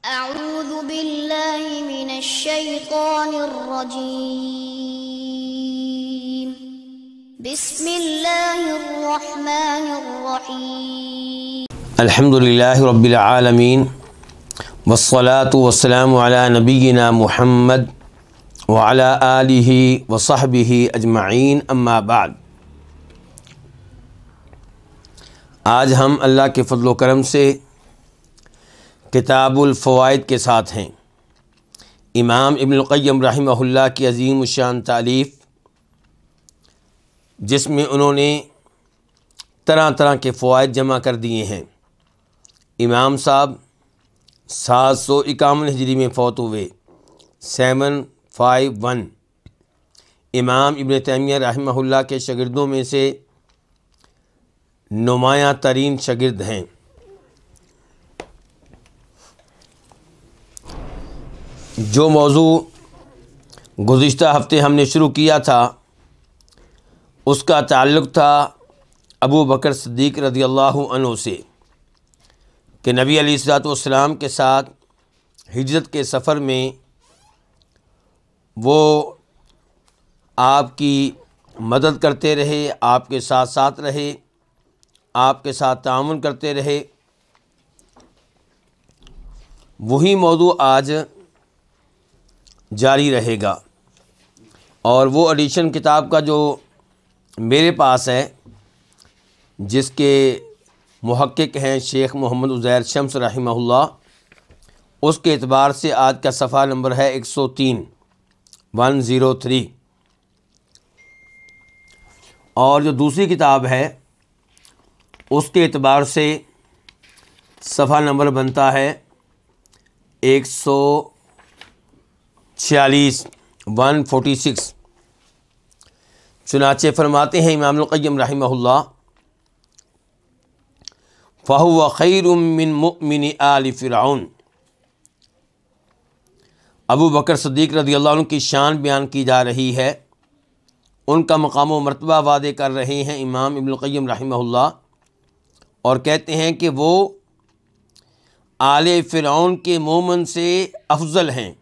أعوذ بالله من الشيطان الرجيم بسم الله الرحمن الرحيم الحمد لله رب العالمين والصلاة والسلام على نبينا محمد وعلى آله وصحبه أجمعين أما بعد आज الله کے فضل و کرم سے کتاب الفوائد کے ساتھ ہیں امام ابن القیم رحمہ اللہ کی عظیم الشان تعلیف جس میں انہوں نے طرح طرح کے فوائد جمع کر دیے ہیں امام صاحب سات سو اکاون ہجری میں فوت ہوئے سیون فائیو ون امام ابن تیمیہ رحمہ اللہ کے شگردوں میں سے نمایاں ترین شاگرد ہیں جو موضوع گزشتہ ہفتے ہم نے شروع کیا تھا اس کا تعلق تھا ابو بکر صدیق رضی اللہ عنہ سے کہ نبی علی السلاۃ والسلام کے ساتھ ہجرت کے سفر میں وہ آپ کی مدد کرتے رہے آپ کے ساتھ ساتھ رہے آپ کے ساتھ تعاون کرتے رہے وہی موضوع آج جاری رہے گا اور وہ ایڈیشن کتاب کا جو میرے پاس ہے جس کے محقق ہیں شیخ محمد عزیر شمس رحمہ اللہ اس کے اعتبار سے آج کا صفحہ نمبر ہے ایک سو تین ون زیرو تھری اور جو دوسری کتاب ہے اس کے اعتبار سے صفحہ نمبر بنتا ہے ایک سو چھیالیس ون فورٹی سکس چنانچہ فرماتے ہیں امام القیم رحمہ اللہ فہو خیر من مؤمن آل فرعون ابو بکر صدیق رضی اللہ عنہ کی شان بیان کی جا رہی ہے ان کا مقام و مرتبہ وعدے کر رہے ہیں امام ابن القیم رحمہ اللہ اور کہتے ہیں کہ وہ آل فرعون کے مومن سے افضل ہیں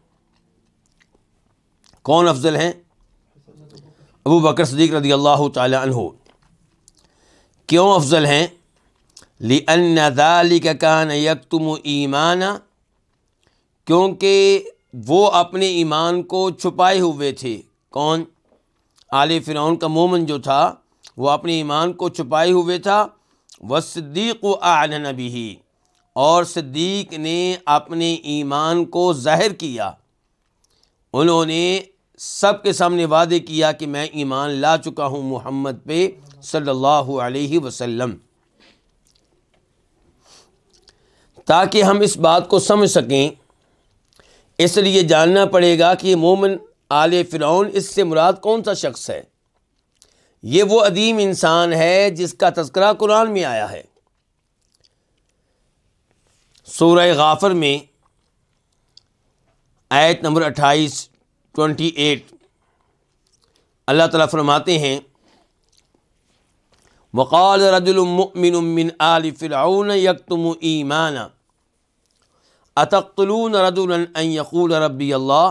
کون افضل ہیں ابو بکر صدیق رضی اللہ تعالیٰ عنہ کیوں افضل ہیں لی ذَلِكَ كَانَ يَكْتُمُ یک ایمان کیونکہ وہ اپنے ایمان کو چھپائے ہوئے تھے کون عالِ فرعون کا مومن جو تھا وہ اپنے ایمان کو چھپائے ہوئے تھا وہ صدیق و نبی اور صدیق نے اپنے ایمان کو ظاہر کیا انہوں نے سب کے سامنے وعدے کیا کہ میں ایمان لا چکا ہوں محمد پہ صلی اللہ علیہ وسلم تاکہ ہم اس بات کو سمجھ سکیں اس لیے جاننا پڑے گا کہ مومن آل فرعون اس سے مراد کون سا شخص ہے یہ وہ عدیم انسان ہے جس کا تذکرہ قرآن میں آیا ہے سورہ غافر میں آیت نمبر اٹھائیس ٹوینٹی ایٹ اللہ تعالیٰ فرماتے ہیں وقال رد اتقتلون رجلا ان یقول ربی اللہ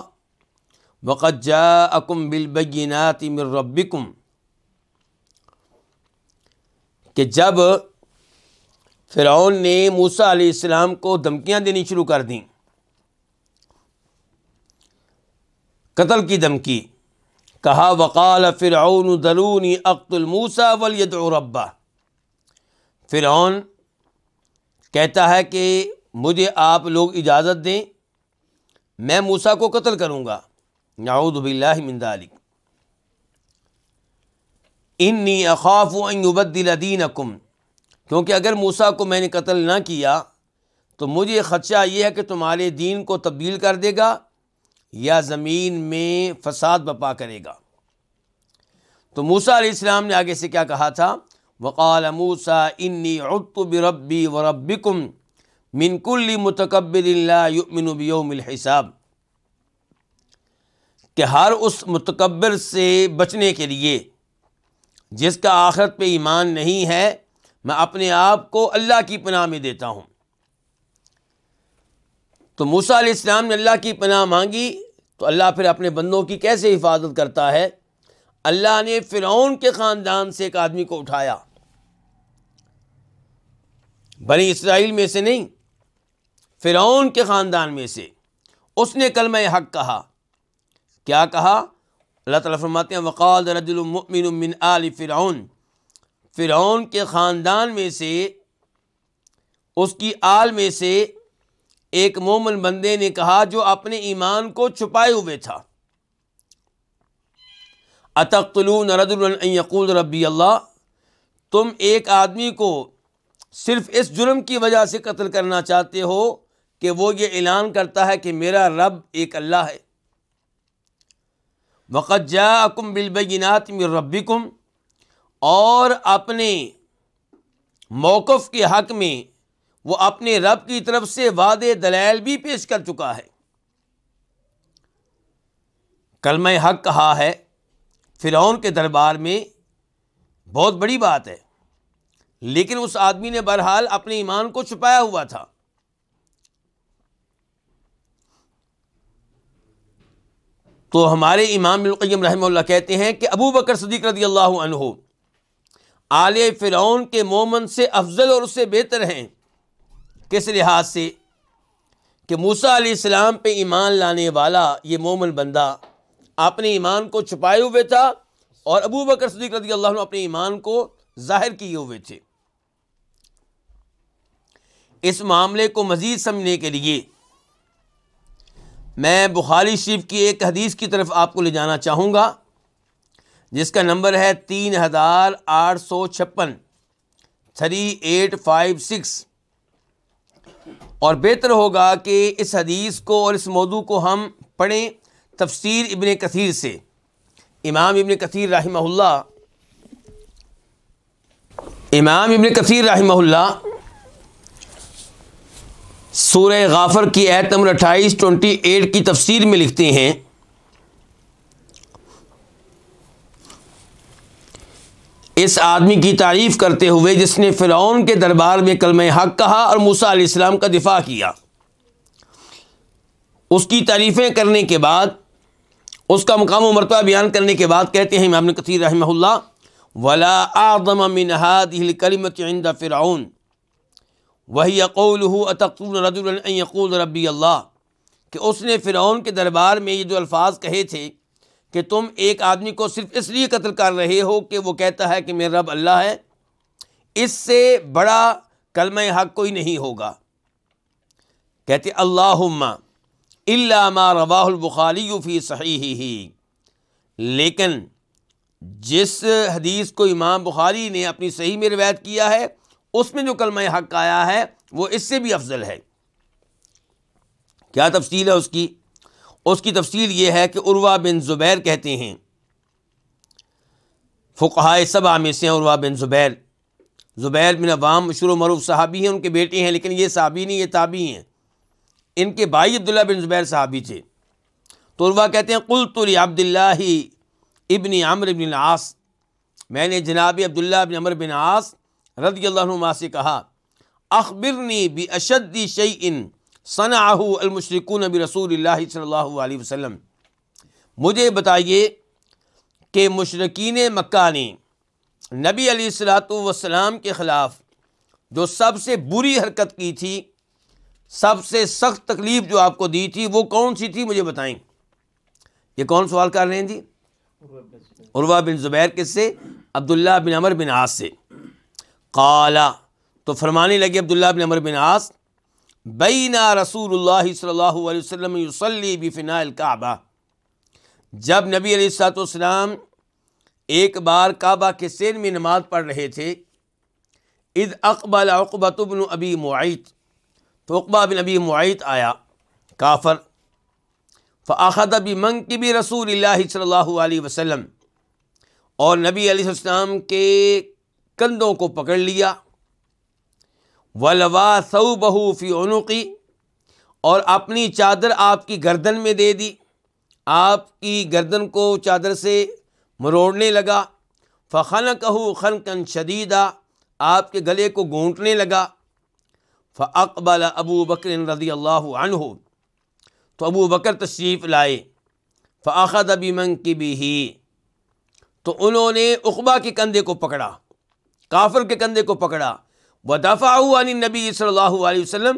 وقد جاءکم بالبینات من ربکم کہ جب فرعون نے موسیٰ علیہ السلام کو دھمکیاں دینی شروع کر دیں قتل کی دھمکی کہا وقال فرعون دلونی اقت الموسا ولید اور ربا فرعون کہتا ہے کہ مجھے آپ لوگ اجازت دیں میں موسا کو قتل کروں گا باللہ مند ذالک انی اقاف و یبدل دینکم اکم کیونکہ اگر موسا کو میں نے قتل نہ کیا تو مجھے خدشہ یہ ہے کہ تمہارے دین کو تبدیل کر دے گا یا زمین میں فساد بپا کرے گا تو موسا علیہ السلام نے آگے سے کیا کہا تھا وقال انی انتب ربی و رب کم منکلی متقبر حساب کہ ہر اس متکبر سے بچنے کے لیے جس کا آخرت پہ ایمان نہیں ہے میں اپنے آپ کو اللہ کی پناہ میں دیتا ہوں تو موسا علیہ السلام نے اللہ کی پناہ مانگی تو اللہ پھر اپنے بندوں کی کیسے حفاظت کرتا ہے اللہ نے فرعون کے خاندان سے ایک آدمی کو اٹھایا بنی اسرائیل میں سے نہیں فرعون کے خاندان میں سے اس نے کل میں حق کہا کیا کہا اللہ تعالیٰ فرماتے ہیں وقال المؤمن المن آل فرعون فرعون کے خاندان میں سے اس کی آل میں سے ایک مومن بندے نے کہا جو اپنے ایمان کو چھپائے ہوئے تھا اتخلوم نرد یقول ربی اللہ تم ایک آدمی کو صرف اس جرم کی وجہ سے قتل کرنا چاہتے ہو کہ وہ یہ اعلان کرتا ہے کہ میرا رب ایک اللہ ہے وقت جا کم بالبینات میں ربی اور اپنے موقف کے حق میں وہ اپنے رب کی طرف سے وعدے دلیل بھی پیش کر چکا ہے کلمہ حق کہا ہے فرعون کے دربار میں بہت بڑی بات ہے لیکن اس آدمی نے بہرحال اپنے ایمان کو چھپایا ہوا تھا تو ہمارے امام القیم رحمہ اللہ کہتے ہیں کہ ابو بکر صدیق رضی اللہ عنہ آل فرعون کے مومن سے افضل اور اس سے بہتر ہیں کس لحاظ سے کہ موسا علیہ السلام پہ ایمان لانے والا یہ مومن بندہ اپنے ایمان کو چھپائے ہوئے تھا اور ابو بکر صدیق رضی اللہ عنہ اپنے ایمان کو ظاہر کیے ہوئے تھے اس معاملے کو مزید سمجھنے کے لیے میں بخاری شریف کی ایک حدیث کی طرف آپ کو لے جانا چاہوں گا جس کا نمبر ہے تین ہزار آٹھ سو چھپن تھری ایٹ فائیو سکس اور بہتر ہوگا کہ اس حدیث کو اور اس موضوع کو ہم پڑھیں تفسیر ابن کثیر سے امام ابن کثیر رحمہ اللہ امام ابن کثیر رحمہ اللہ سورہ غافر کی ایتم اٹھائیس ٹونٹی ایٹ کی تفسیر میں لکھتے ہیں اس آدمی کی تعریف کرتے ہوئے جس نے فرعون کے دربار میں کلمہ حق کہا اور موسا علیہ السلام کا دفاع کیا اس کی تعریفیں کرنے کے بعد اس کا مقام و مرتبہ بیان کرنے کے بعد کہتے ہیں امام کثیر رحمہ اللہ ولا ولاد فرعون وہی اقول ربی اللہ کہ اس نے فرعون کے دربار میں یہ جو الفاظ کہے تھے کہ تم ایک آدمی کو صرف اس لیے قتل کر رہے ہو کہ وہ کہتا ہے کہ میرا رب اللہ ہے اس سے بڑا کلمہ حق کوئی نہیں ہوگا کہتے اللہ علامہ روا البخاری فی صحیح ہی لیکن جس حدیث کو امام بخاری نے اپنی صحیح میں روایت کیا ہے اس میں جو کلمہ حق آیا ہے وہ اس سے بھی افضل ہے کیا تفصیل ہے اس کی اس کی تفصیل یہ ہے کہ عروا بن زبیر کہتے ہیں فقہائے سب میں سے ہیں عروا بن زبیر زبیر بن عوام مشہور و معروف صحابی ہیں ان کے بیٹے ہیں لیکن یہ صحابی نہیں یہ تابی ہیں ان کے بھائی عبداللہ بن زبیر صحابی تھے تو عروہ کہتے ہیں قلت تو عبداللہ ابن عمر بن العاص میں نے جناب عبداللہ بن عمر بن عاص رضی اللہ عنہ سے کہا اخبرنی بی اشدی دی المشرکون نبی رسول اللہ صلی اللہ علیہ وسلم مجھے بتائیے کہ مشرقین مکہ نے نبی علیہ السلاۃ وسلام کے خلاف جو سب سے بری حرکت کی تھی سب سے سخت تکلیف جو آپ کو دی تھی وہ کون سی تھی مجھے بتائیں یہ کون سوال کر رہے ہیں جی عروا بن زبیر کس سے عبداللہ بن عمر بن آس سے قالا تو فرمانے لگے عبداللہ بن عمر بن عاص بینا رسول اللہ صلی اللہ علیہ وسلم یوسلی بفنا صلی جب نبی علیہ والسلام ایک بار کعبہ کے سین میں نماز پڑھ رہے تھے اد اقبال اقبۃ بن ابی معیت تو اقبا بن ابی معیت آیا کافر فاخد ابی منگ رسول اللہ صلی اللہ علیہ وسلم اور نبی علیہ السلام کے کندھوں کو پکڑ لیا ولوا سو بہو فی عنقی اور اپنی چادر آپ کی گردن میں دے دی آپ کی گردن کو چادر سے مروڑنے لگا فخن کہو خن کن شدیدہ آپ کے گلے کو گونٹنے لگا فعقبال ابو بکر رضی اللہ عنہ تو ابو بکر تشریف لائے من کی منگ ہی تو انہوں نے اقبا کے کندھے کو پکڑا کافر کے کندھے کو پکڑا و دفاع نبی صلی اللہ علیہ وسلم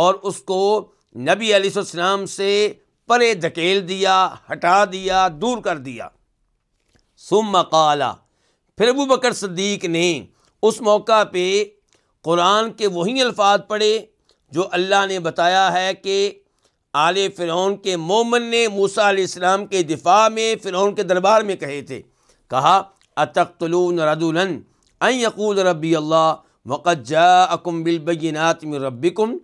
اور اس کو نبی علیہ السلام سے پرے دھکیل دیا ہٹا دیا دور کر دیا سم پھر ابو بکر صدیق نے اس موقع پہ قرآن کے وہی الفاظ پڑھے جو اللہ نے بتایا ہے کہ آل فرعون کے مومن نے موسا علیہ السلام کے دفاع میں فرعون کے دربار میں کہے تھے کہا اتخلون رد النّن یقول ربی اللہ بالبینات میں ربکم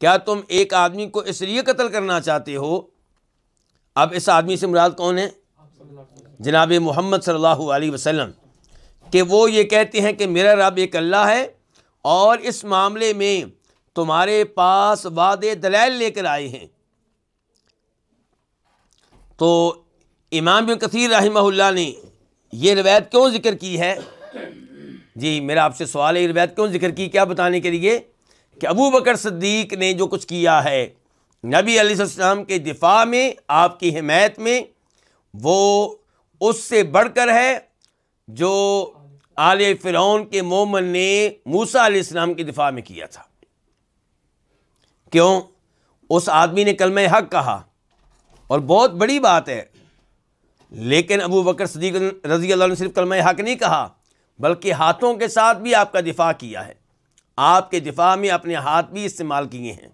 کیا تم ایک آدمی کو اس لیے قتل کرنا چاہتے ہو اب اس آدمی سے مراد کون ہے جناب محمد صلی اللہ علیہ وسلم کہ وہ یہ کہتے ہیں کہ میرا رب ایک اللہ ہے اور اس معاملے میں تمہارے پاس وعدے دلائل لے کر آئے ہیں تو امام کثیر رحمہ اللہ نے یہ روایت کیوں ذکر کی ہے جی میرا آپ سے سوال ہے روایت کیوں ذکر کی کیا بتانے کے لیے کہ ابو بکر صدیق نے جو کچھ کیا ہے نبی علیہ السلام کے دفاع میں آپ کی حمایت میں وہ اس سے بڑھ کر ہے جو آل فرعون کے مومن نے موسا علیہ السلام کے دفاع میں کیا تھا کیوں اس آدمی نے کلمہ حق کہا اور بہت بڑی بات ہے لیکن ابو بکر صدیق رضی اللہ عنہ نے صرف کلمہ حق نہیں کہا بلکہ ہاتھوں کے ساتھ بھی آپ کا دفاع کیا ہے آپ کے دفاع میں اپنے ہاتھ بھی استعمال کیے ہیں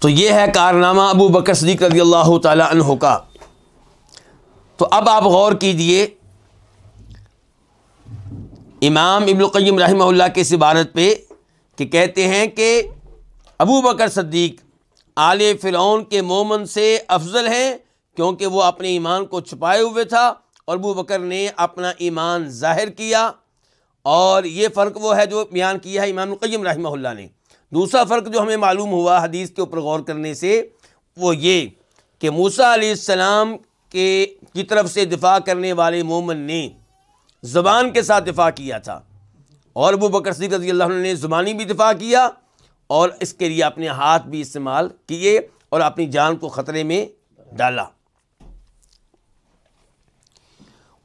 تو یہ ہے کارنامہ ابو بکر صدیق رضی اللہ تعالیٰ عنہ کا تو اب آپ غور کیجئے امام ابن القیم رحمہ اللہ کے عبارت پہ کہ کہتے ہیں کہ ابو بکر صدیق آل فرعون کے مومن سے افضل ہیں کیونکہ وہ اپنے ایمان کو چھپائے ہوئے تھا اور ابو بکر نے اپنا ایمان ظاہر کیا اور یہ فرق وہ ہے جو بیان کیا ہے امام القیم رحمہ اللہ نے دوسرا فرق جو ہمیں معلوم ہوا حدیث کے اوپر غور کرنے سے وہ یہ کہ موسیٰ علیہ السلام کے کی طرف سے دفاع کرنے والے مومن نے زبان کے ساتھ دفاع کیا تھا اور ابو بکر صدیق رضی اللہ عنہ نے زبانی بھی دفاع کیا اور اس کے لیے اپنے ہاتھ بھی استعمال کیے اور اپنی جان کو خطرے میں ڈالا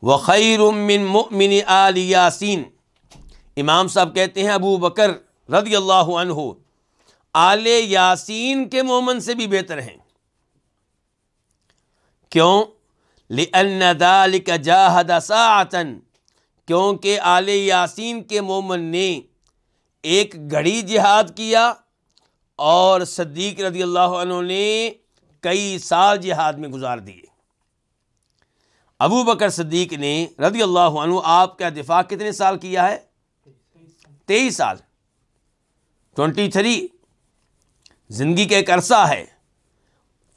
و خیر من یاسین امام صاحب کہتے ہیں ابو بکر رضی اللہ عنہ آل یاسین کے مومن سے بھی بہتر ہیں کیوں ذلک جاہد دسن کیونکہ آل یاسین کے مومن نے ایک گھڑی جہاد کیا اور صدیق رضی اللہ عنہ نے کئی سال جہاد میں گزار دیے ابو بکر صدیق نے رضی اللہ عنہ آپ کا دفاع کتنے سال کیا ہے تیئیس سال ٹوینٹی تھری زندگی کا ایک عرصہ ہے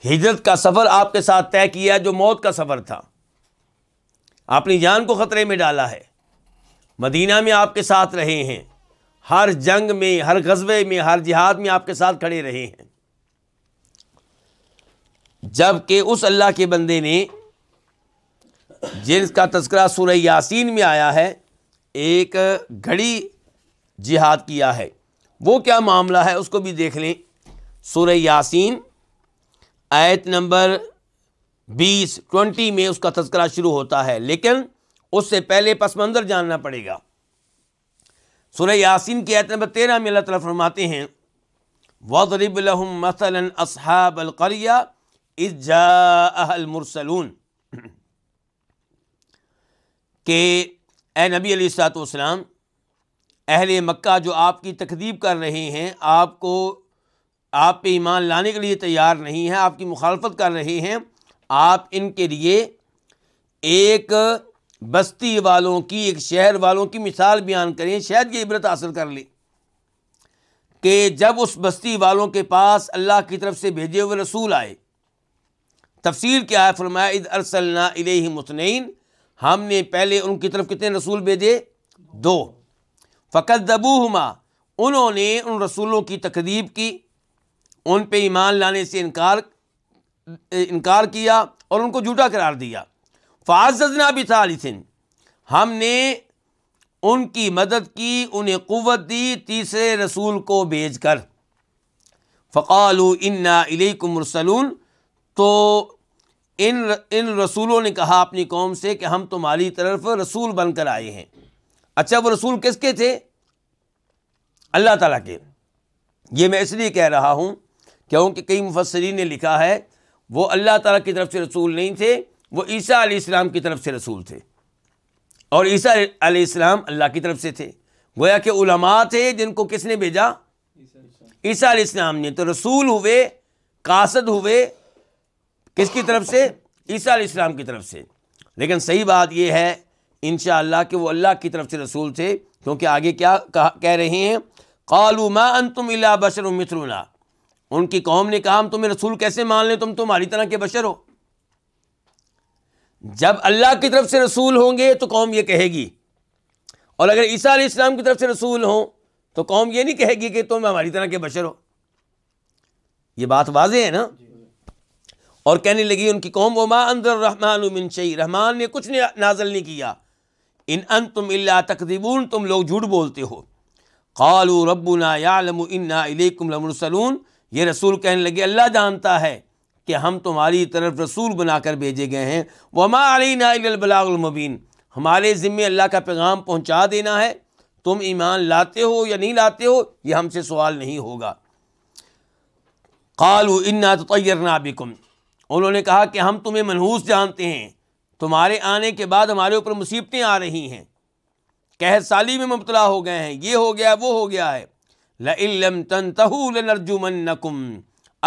ہجرت کا سفر آپ کے ساتھ طے کیا جو موت کا سفر تھا آپ نے جان کو خطرے میں ڈالا ہے مدینہ میں آپ کے ساتھ رہے ہیں ہر جنگ میں ہر غزبے میں ہر جہاد میں آپ کے ساتھ کھڑے رہے ہیں جب کہ اس اللہ کے بندے نے جس کا تذکرہ سورہ یاسین میں آیا ہے ایک گھڑی جہاد کیا ہے وہ کیا معاملہ ہے اس کو بھی دیکھ لیں سورہ یاسین آیت نمبر بیس ٹونٹی میں اس کا تذکرہ شروع ہوتا ہے لیکن اس سے پہلے پس منظر جاننا پڑے گا سورہ یاسین کی آیت نمبر تیرہ میں اللہ تعالیٰ فرماتے ہیں غرب الحمل اصحاب القریہ اجاح المرسلون کہ اے نبی علیہ السلاط والسلام اہل مکہ جو آپ کی تقدیب کر رہے ہیں آپ کو آپ پہ ایمان لانے کے لیے تیار نہیں ہیں آپ کی مخالفت کر رہے ہیں آپ ان کے لیے ایک بستی والوں کی ایک شہر والوں کی مثال بیان کریں شاید یہ عبرت حاصل کر لیں کہ جب اس بستی والوں کے پاس اللہ کی طرف سے بھیجے ہوئے رسول آئے تفصیل کیا ہے فرمایا ارسلنا علیہ مسنعین ہم نے پہلے ان کی طرف کتنے رسول بھیجے دو فقط دبو انہوں نے ان رسولوں کی تقریب کی ان پہ ایمان لانے سے انکار انکار کیا اور ان کو جھوٹا قرار دیا فعضنا بھی تھا ہم نے ان کی مدد کی انہیں قوت دی تیسرے رسول کو بھیج کر فقال انا علی مرسلون تو ان ان رسولوں نے کہا اپنی قوم سے کہ ہم تمہاری طرف رسول بن کر آئے ہیں اچھا وہ رسول کس کے تھے اللہ تعالیٰ کے یہ میں اس لیے کہہ رہا ہوں کیونکہ کئی مفسرین نے لکھا ہے وہ اللہ تعالیٰ کی طرف سے رسول نہیں تھے وہ عیسیٰ علیہ السلام کی طرف سے رسول تھے اور عیسیٰ علیہ السلام اللہ کی طرف سے تھے گویا کہ علماء تھے جن کو کس نے بھیجا عیسیٰ علیہ السلام نے تو رسول ہوئے قاصد ہوئے کس کی طرف سے عیسیٰ علیہ السلام کی طرف سے لیکن صحیح بات یہ ہے انشاءاللہ کہ وہ اللہ کی طرف سے رسول تھے کیونکہ آگے کیا کہہ رہے ہیں قالو ما انتم تم اللہ بشر مترونا ان کی قوم نے کہا ہم تمہیں رسول کیسے مان لیں تم تمہاری طرح کے بشر ہو جب اللہ کی طرف سے رسول ہوں گے تو قوم یہ کہے گی اور اگر عیسیٰ علیہ السلام کی طرف سے رسول ہوں تو قوم یہ نہیں کہے گی کہ تم ہماری طرح کے بشر ہو یہ بات واضح ہے نا جی۔ اور کہنے لگی ان کی قوم وہ ماں من شعی رحمان نے کچھ نازل نہیں کیا ان ان تم اللہ تقدیبون تم لوگ جھوٹ بولتے ہو قالو رب نا انا النا لمرسلون یہ رسول کہنے لگے اللہ جانتا ہے کہ ہم تمہاری طرف رسول بنا کر بھیجے گئے ہیں وہ ماں علی البلاغ المبین ہمارے ذمے اللہ کا پیغام پہنچا دینا ہے تم ایمان لاتے ہو یا نہیں لاتے ہو یہ ہم سے سوال نہیں ہوگا قالو انا تو طیرر انہوں نے کہا کہ ہم تمہیں منحوس جانتے ہیں تمہارے آنے کے بعد ہمارے اوپر مصیبتیں آ رہی ہیں کہ سالی میں مبتلا ہو گئے ہیں یہ ہو گیا وہ ہو گیا ہے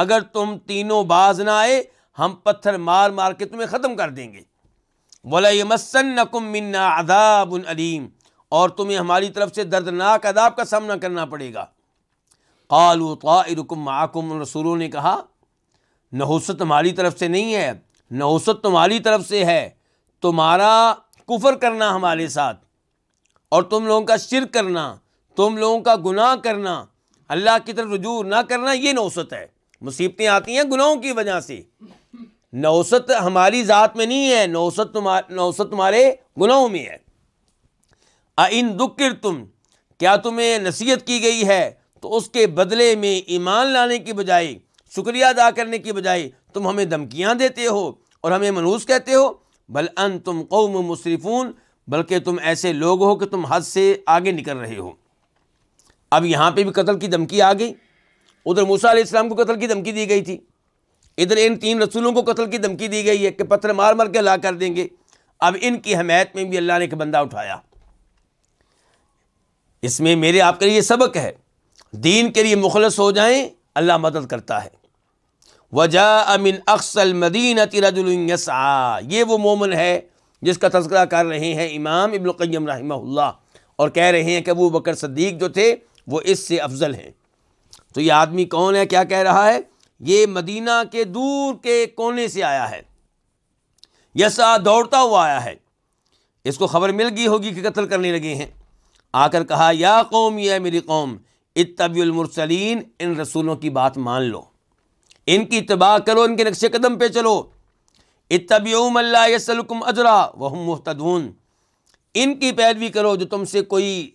اگر تم تینوں باز نہ آئے ہم پتھر مار مار کے تمہیں ختم کر دیں گے اداب عَلِيمٌ اور تمہیں ہماری طرف سے دردناک عذاب کا سامنا کرنا پڑے گا قعل و قا رسولوں نے کہا نحوست تمہاری طرف سے نہیں ہے نحوست تمہاری طرف سے ہے تمہارا کفر کرنا ہمارے ساتھ اور تم لوگوں کا شر کرنا تم لوگوں کا گناہ کرنا اللہ کی طرف رجوع نہ کرنا یہ نوست ہے مصیبتیں آتی ہیں گناہوں کی وجہ سے نوست ہماری ذات میں نہیں ہے نوست تمہار تمہارے گناہوں میں ہے آئین دکھ کر تم کیا تمہیں نصیحت کی گئی ہے تو اس کے بدلے میں ایمان لانے کی بجائے شکریہ ادا کرنے کی بجائے تم ہمیں دھمکیاں دیتے ہو اور ہمیں منوس کہتے ہو بل ان تم قوم مصرفون بلکہ تم ایسے لوگ ہو کہ تم حد سے آگے نکل رہے ہو اب یہاں پہ بھی قتل کی دھمکی آ گئی ادھر موسا علیہ السلام کو قتل کی دھمکی دی گئی تھی ادھر ان تین رسولوں کو قتل کی دھمکی دی گئی ہے کہ پتھر مار مار کے لا کر دیں گے اب ان کی حمایت میں بھی اللہ نے ایک بندہ اٹھایا اس میں میرے آپ کے لیے سبق ہے دین کے لیے مخلص ہو جائیں اللہ مدد کرتا ہے وجا امن اقسل مدینہ ترد السا یہ وہ مومن ہے جس کا تذکرہ کر رہے ہیں امام ابن القیم رحمہ اللہ اور کہہ رہے ہیں کہ ابو بکر صدیق جو تھے وہ اس سے افضل ہیں تو یہ آدمی کون ہے کیا کہہ رہا ہے یہ مدینہ کے دور کے کونے سے آیا ہے یسا دوڑتا ہوا آیا ہے اس کو خبر مل گئی ہوگی کہ قتل کرنے لگے ہیں آ کر کہا یا قوم یہ میری قوم اتبی المرسلین ان رسولوں کی بات مان لو ان کی تباہ کرو ان کے نقش قدم پہ چلو اتبیوم اللہ یسلکم اجرا وہ محتدون ان کی پیروی کرو جو تم سے کوئی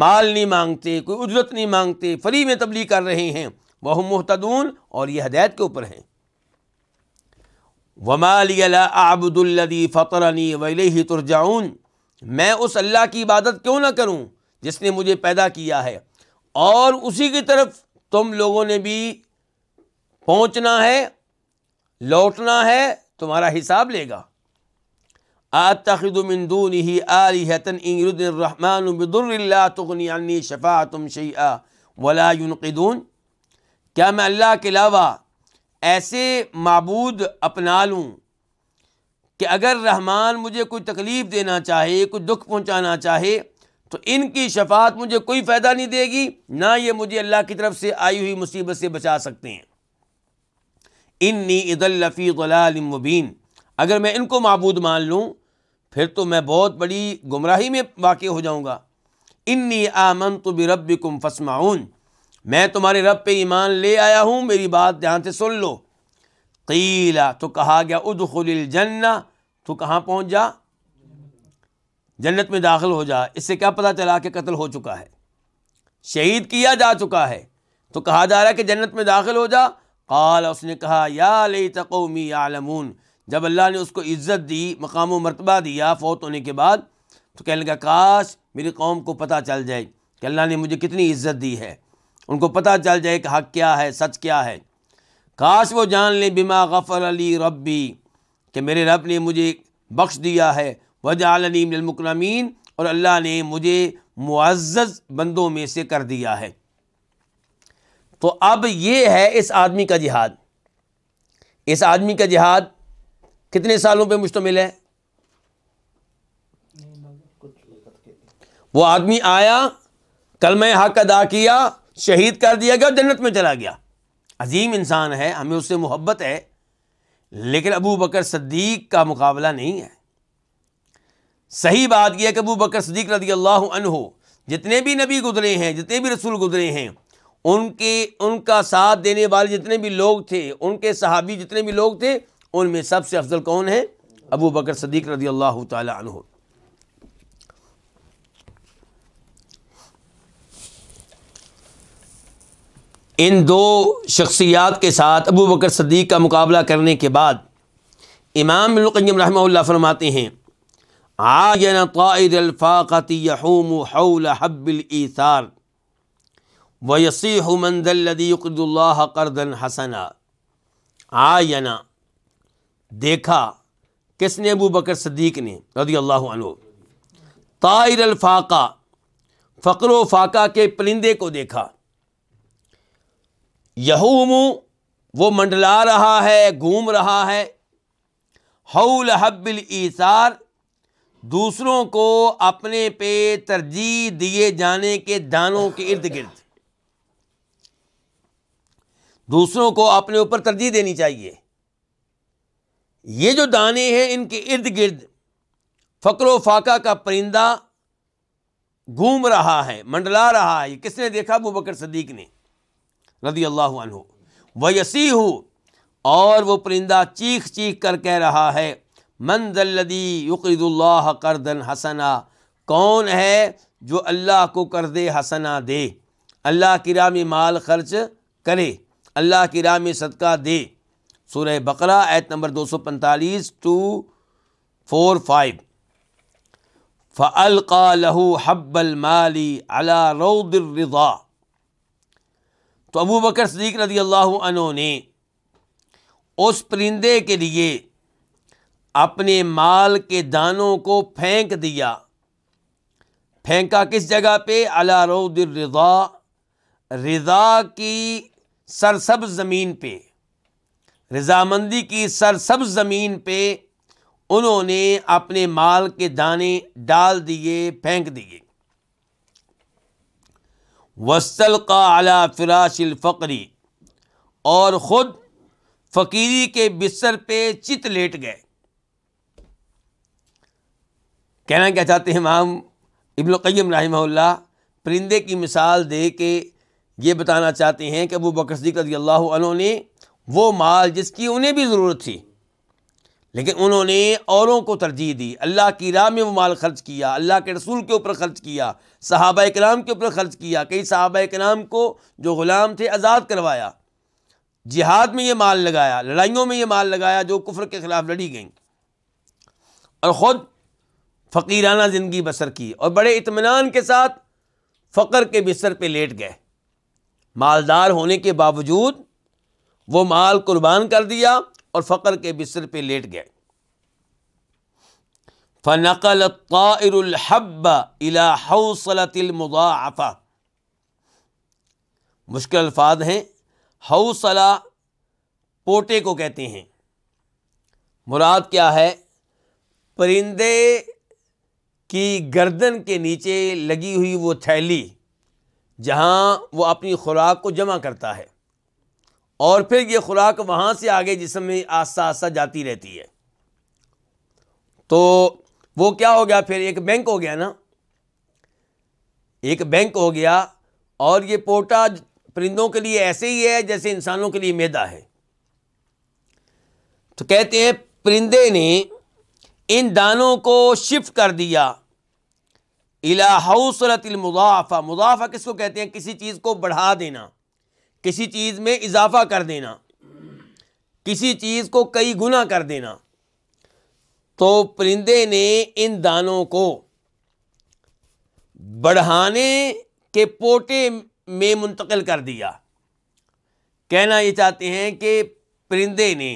مال نہیں مانگتے کوئی اجرت نہیں مانگتے فری میں تبلیغ کر رہے ہیں وہ محتدون اور یہ ہدایت کے اوپر ہیں وما عبدال فتح علی ولیہ ترجاؤن میں اس اللہ کی عبادت کیوں نہ کروں جس نے مجھے پیدا کیا ہے اور اسی کی طرف تم لوگوں نے بھی پہنچنا ہے لوٹنا ہے تمہارا حساب لے گا آخم اندون حتَََََََََحمان بدال شفا تم ولا ولاقون کیا میں اللہ کے علاوہ ایسے معبود اپنا لوں کہ اگر رحمان مجھے کوئی تکلیف دینا چاہے کوئی دکھ پہنچانا چاہے تو ان کی شفاعت مجھے کوئی فائدہ نہیں دے گی نہ یہ مجھے اللہ کی طرف سے آئی ہوئی مصیبت سے بچا سکتے ہیں انی عید الفی غلال مبین اگر میں ان کو معبود مان لوں پھر تو میں بہت بڑی گمراہی میں واقع ہو جاؤں گا انی آمن تو رب کم فسماؤن میں تمہارے رب پہ ایمان لے آیا ہوں میری بات دھیان سے سن لو قیلا تو کہا گیا اد خل تو کہاں پہنچ جا جنت میں داخل ہو جا اس سے کیا پتہ چلا کہ قتل ہو چکا ہے شہید کیا جا چکا ہے تو کہا جا رہا ہے کہ جنت میں داخل ہو جا قال اس نے کہا یا لئی تقومی عالمون جب اللہ نے اس کو عزت دی مقام و مرتبہ دیا فوت ہونے کے بعد تو کہنے لگا کاش میری قوم کو پتہ چل جائے کہ اللہ نے مجھے کتنی عزت دی ہے ان کو پتہ چل جائے کہ حق کیا ہے سچ کیا ہے کاش وہ جان لیں بما غفر علی ربی کہ میرے رب نے مجھے بخش دیا ہے وجا عالیم المکرمین اور اللہ نے مجھے معزز بندوں میں سے کر دیا ہے تو اب یہ ہے اس آدمی کا جہاد اس آدمی کا جہاد کتنے سالوں پہ مشتمل ہے وہ آدمی آیا کل میں حق ادا کیا شہید کر دیا گیا اور جنت میں چلا گیا عظیم انسان ہے ہمیں اس سے محبت ہے لیکن ابو بکر صدیق کا مقابلہ نہیں ہے صحیح بات یہ ہے کہ ابو بکر صدیق رضی اللہ عنہ جتنے بھی نبی گزرے ہیں جتنے بھی رسول گزرے ہیں ان کی ان کا ساتھ دینے والے جتنے بھی لوگ تھے ان کے صحابی جتنے بھی لوگ تھے ان میں سب سے افضل کون ہیں ابو بکر صدیق رضی اللہ تعالی عنہ ان دو شخصیات کے ساتھ ابو بکر صدیق کا مقابلہ کرنے کے بعد امام القیم رحمہ اللہ فرماتے ہیں حول حب و یسی قد اللہ کردن حسنا آینا دیکھا کس نے ابو بکر صدیق نے رضی اللہ عنہ طائر الفاقہ فقر و فاقہ کے پرندے کو دیکھا یہوم وہ منڈلا رہا ہے گھوم رہا ہے حول حب الاثار دوسروں کو اپنے پہ ترجیح دیے جانے کے دانوں کے ارد گرد دوسروں کو اپنے اوپر ترجیح دینی چاہیے یہ جو دانے ہیں ان کے ارد گرد فکر و فاقہ کا پرندہ گھوم رہا ہے منڈلا رہا ہے کس نے دیکھا ابو بکر صدیق نے رضی اللہ عنہ وہ یسی ہو اور وہ پرندہ چیخ چیخ کر کہہ رہا ہے یقید اللہ کردن حسنا کون ہے جو اللہ کو کر دے حسنا دے اللہ کی راہ میں مال خرچ کرے اللہ کی راہ میں صدقہ دے سورہ بقرہ ایت نمبر دو سو پنتالیس ٹو فور فائیو فعلق لہو حب المالی علا رود الرضا تو ابو بکر صدیق رضی اللہ عنہ نے اس پرندے کے لیے اپنے مال کے دانوں کو پھینک دیا پھینکا کس جگہ پہ علا رود الرضا رضا کی سرسبز زمین پہ رضامندی کی سرسبز زمین پہ انہوں نے اپنے مال کے دانے ڈال دیے پھینک دیے وسل کا اعلیٰ فراش الفقری اور خود فقیری کے بستر پہ چت لیٹ گئے کہنا کیا چاہتے ہیں امام ابن القیم رحمہ اللہ پرندے کی مثال دے کے یہ بتانا چاہتے ہیں کہ ابو بکر صدیق رضی اللہ عنہ نے وہ مال جس کی انہیں بھی ضرورت تھی لیکن انہوں نے اوروں کو ترجیح دی اللہ کی راہ میں وہ مال خرچ کیا اللہ کے رسول کے اوپر خرچ کیا صحابہ کرام کے اوپر خرچ کیا کئی صحابہ کرام کو جو غلام تھے آزاد کروایا جہاد میں یہ مال لگایا لڑائیوں میں یہ مال لگایا جو کفر کے خلاف لڑی گئیں اور خود فقیرانہ زندگی بسر کی اور بڑے اطمینان کے ساتھ فقر کے بستر پہ لیٹ گئے مالدار ہونے کے باوجود وہ مال قربان کر دیا اور فقر کے بستر پہ لیٹ گئے فنقل الحب الی حوصلت المضاعفہ مشکل الفاظ ہیں حوصلہ پوٹے کو کہتے ہیں مراد کیا ہے پرندے کی گردن کے نیچے لگی ہوئی وہ تھیلی جہاں وہ اپنی خوراک کو جمع کرتا ہے اور پھر یہ خوراک وہاں سے آگے جسم میں آستہ آستہ جاتی رہتی ہے تو وہ کیا ہو گیا پھر ایک بینک ہو گیا نا ایک بینک ہو گیا اور یہ پوٹا پرندوں کے لیے ایسے ہی ہے جیسے انسانوں کے لیے میدا ہے تو کہتے ہیں پرندے نے ان دانوں کو شفٹ کر دیا حوصلت المضافہ مضافہ کس کو کہتے ہیں کسی چیز کو بڑھا دینا کسی چیز میں اضافہ کر دینا کسی چیز کو کئی گنا کر دینا تو پرندے نے ان دانوں کو بڑھانے کے پوٹے میں منتقل کر دیا کہنا یہ چاہتے ہیں کہ پرندے نے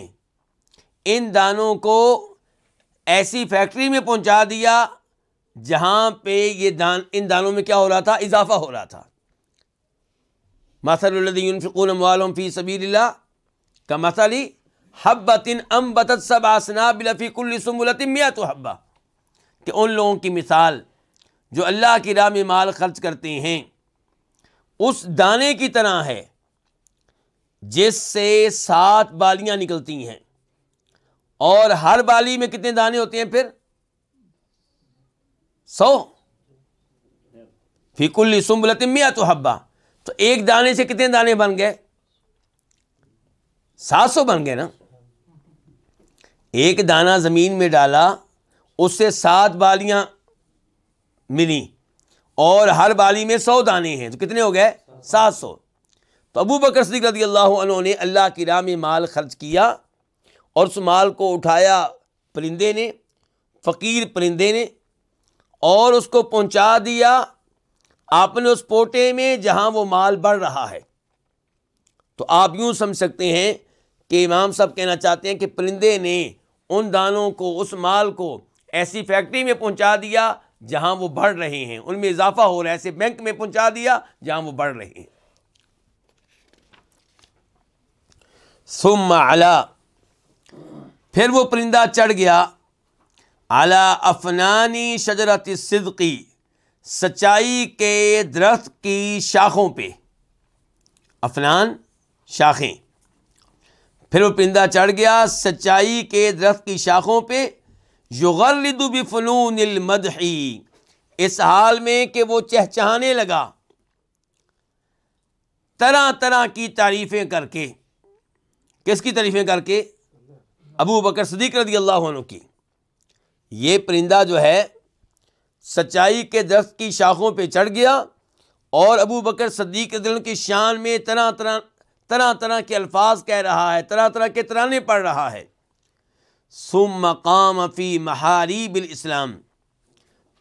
ان دانوں کو ایسی فیکٹری میں پہنچا دیا جہاں پہ یہ دان ان دانوں میں کیا ہو رہا تھا اضافہ ہو رہا تھا مسل الدین والم فی سبی اللہ کا مسئلہ حبتن سب آسنا بلفی تو حبا کہ ان لوگوں کی مثال جو اللہ کی راہ میں مال خرچ کرتے ہیں اس دانے کی طرح ہے جس سے سات بالیاں نکلتی ہیں اور ہر بالی میں کتنے دانے ہوتے ہیں پھر سو سوکل سمبلت میاں تو حبا تو ایک دانے سے کتنے دانے بن گئے سات سو بن گئے نا ایک دانہ زمین میں ڈالا اس سے سات بالیاں ملی اور ہر بالی میں سو دانے ہیں تو کتنے ہو گئے سات سو تو ابو بکر صدیق رضی اللہ عنہ نے اللہ کی راہ میں مال خرچ کیا اور اس مال کو اٹھایا پرندے نے فقیر پرندے نے اور اس کو پہنچا دیا آپ نے اس پوٹے میں جہاں وہ مال بڑھ رہا ہے تو آپ یوں سمجھ سکتے ہیں کہ امام صاحب کہنا چاہتے ہیں کہ پرندے نے ان دانوں کو اس مال کو ایسی فیکٹری میں پہنچا دیا جہاں وہ بڑھ رہے ہیں ان میں اضافہ ہو رہا ہے ایسے بینک میں پہنچا دیا جہاں وہ بڑھ رہے ہیں سم علا پھر وہ پرندہ چڑھ گیا افنانی شجرت صدقی سچائی کے درخت کی شاخوں پہ افنان شاخیں پھر وہ پندہ چڑھ گیا سچائی کے درخت کی شاخوں پہ یغرد بفنون بھی فنون اس حال میں کہ وہ چہچہانے لگا طرح طرح کی تعریفیں کر کے کس کی تعریفیں کر کے ابو بکر صدیق رضی اللہ عنہ کی یہ پرندہ جو ہے سچائی کے درخت کی شاخوں پہ چڑھ گیا اور ابو بکر صدیق دل کی شان میں طرح طرح طرح طرح کے الفاظ کہہ رہا ہے طرح طرح کے ترانے پڑھ رہا ہے سم مقام فی مہاری بل اسلام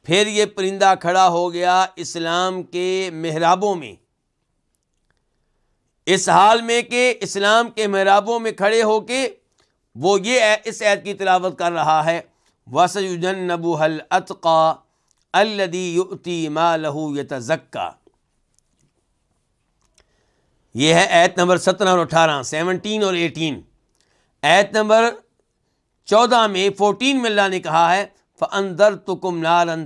پھر یہ پرندہ کھڑا ہو گیا اسلام کے محرابوں میں اس حال میں کہ اسلام کے محرابوں میں کھڑے ہو کے وہ یہ اس عید کی تلاوت کر رہا ہے وس نبو الدی یوتی ما لہو یتزکا یہ ہے ایت نمبر سترہ اور اٹھارہ سیونٹین اور ایٹین ایت نمبر چودہ میں فورٹین میں اللہ نے کہا ہے فندر تو کم نارن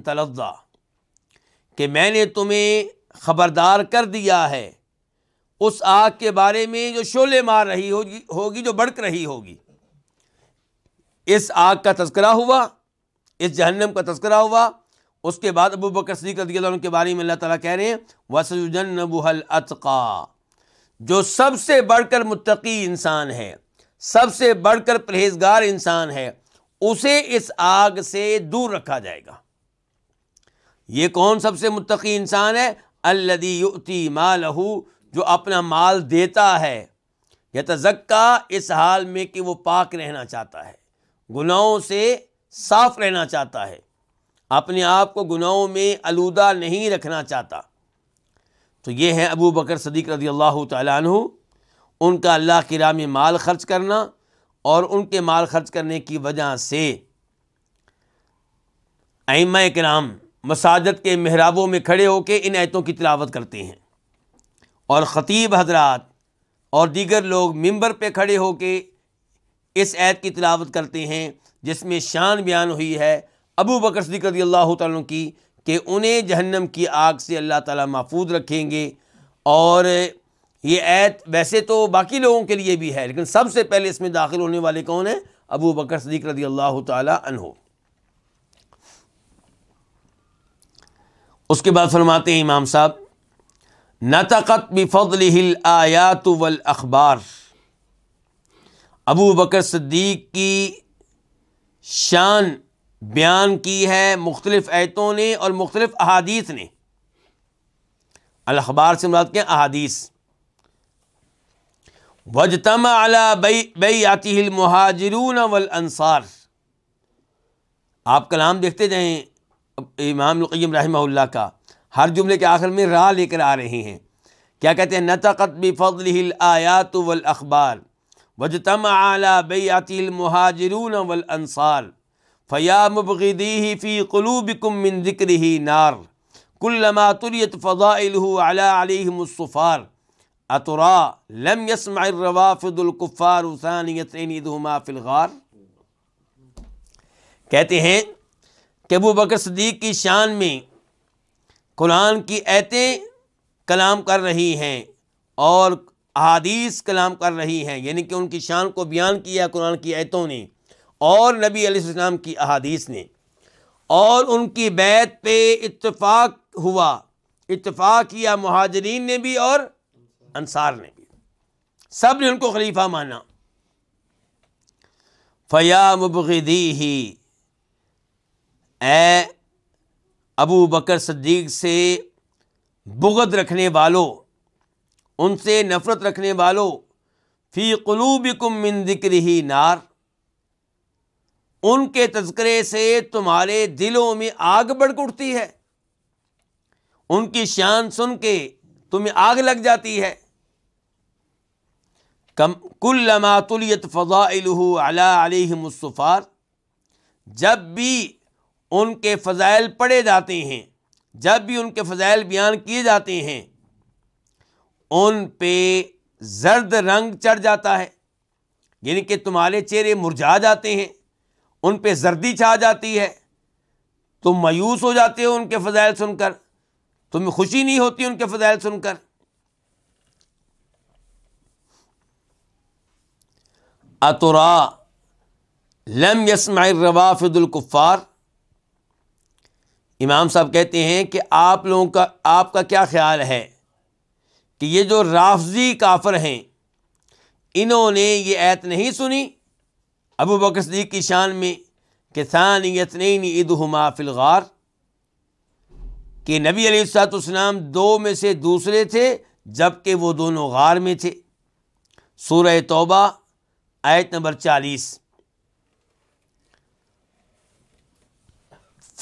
کہ میں نے تمہیں خبردار کر دیا ہے اس آگ کے بارے میں جو شولے مار رہی ہوگی ہوگی جو بڑک رہی ہوگی اس آگ کا تذکرہ ہوا اس جہنم کا تذکرہ ہوا اس کے بعد ابو بکر صدیق رضی اللہ عنہ کے بارے میں اللہ تعالیٰ کہہ رہے ہیں جو سب سے بڑھ کر متقی انسان ہے سب سے بڑھ کر پرہیزگار انسان ہے اسے اس آگ سے دور رکھا جائے گا یہ کون سب سے متقی انسان ہے یوتی مالہ جو اپنا مال دیتا ہے یا تزکا اس حال میں کہ وہ پاک رہنا چاہتا ہے گناہوں سے صاف رہنا چاہتا ہے اپنے آپ کو گناہوں میں آلودہ نہیں رکھنا چاہتا تو یہ ہے ابو بکر صدیق رضی اللہ تعالیٰ عنہ ان کا اللہ کی راہ میں مال خرچ کرنا اور ان کے مال خرچ کرنے کی وجہ سے ائمہ کرام مساجد کے محرابوں میں کھڑے ہو کے ان ایتوں کی تلاوت کرتے ہیں اور خطیب حضرات اور دیگر لوگ ممبر پہ کھڑے ہو کے اس ایت کی تلاوت کرتے ہیں جس میں شان بیان ہوئی ہے ابو بکر صدیق رضی اللہ تعالیٰ کی کہ انہیں جہنم کی آگ سے اللہ تعالیٰ محفوظ رکھیں گے اور یہ ایت ویسے تو باقی لوگوں کے لیے بھی ہے لیکن سب سے پہلے اس میں داخل ہونے والے کون ہیں ابو بکر صدیق رضی اللہ تعالیٰ عنہ اس کے بعد فرماتے ہیں امام صاحب نتقت بفضل ہل آیات والاخبار ابو بکر صدیق کی شان بیان کی ہے مختلف ایتوں نے اور مختلف احادیث نے الاخبار سے مراد کے احادیث احادیثی ہل مہاجرون المہاجرون انصار آپ کا نام دیکھتے جائیں امام القیم رحمہ اللہ کا ہر جملے کے آخر میں راہ لے کر آ رہے ہیں کیا کہتے ہیں نتقت بے فضل ہل آیات ول وجتم اعلیٰ بیاتی المہاجرون ولانصار فیا مبغدی ہی فی قلوب کم من ذکر ہی نار کلّما تریت فضا الحلٰ علیہ مصفار اطرا لم یسمع الروافد القفار حسانیت عیندما فلغار کہتے ہیں کہ ابو بکر صدیق کی شان میں قرآن کی ایتیں کلام کر رہی ہیں اور احادیث کلام کر رہی ہیں یعنی کہ ان کی شان کو بیان کیا قرآن کی ایتوں نے اور نبی علیہ السلام کی احادیث نے اور ان کی بیت پہ اتفاق ہوا اتفاق کیا مہاجرین نے بھی اور انصار نے بھی سب نے ان کو خلیفہ مانا فیا مبغدی ہی اے ابو بکر صدیق سے بغد رکھنے والوں ان سے نفرت رکھنے والوں فی کم من ذکر ہی نار ان کے تذکرے سے تمہارے دلوں میں آگ بڑھ اٹھتی ہے ان کی شان سن کے تمہیں آگ لگ جاتی ہے کم کل تلیت فضا اللہ علیہ مصفار جب بھی ان کے فضائل پڑھے جاتے ہیں جب بھی ان کے فضائل بیان کیے جاتے ہیں ان پہ زرد رنگ چڑھ جاتا ہے یعنی کہ تمہارے چہرے مرجھا جاتے ہیں ان پہ زردی چھا جاتی ہے تم مایوس ہو جاتے ہو ان کے فضائل سن کر تمہیں خوشی نہیں ہوتی ان کے فضائل سن کر اترا لم یسمع الروافد الکفار امام صاحب کہتے ہیں کہ آپ لوگوں کا آپ کا کیا خیال ہے کہ یہ جو رافضی کافر ہیں انہوں نے یہ ایت نہیں سنی ابو صدیق کی شان میں کسان یتن عید ہمافل فلغار کہ نبی علیہ السلاط اسلام دو میں سے دوسرے تھے جبکہ وہ دونوں غار میں تھے سورہ توبہ آیت نمبر چالیس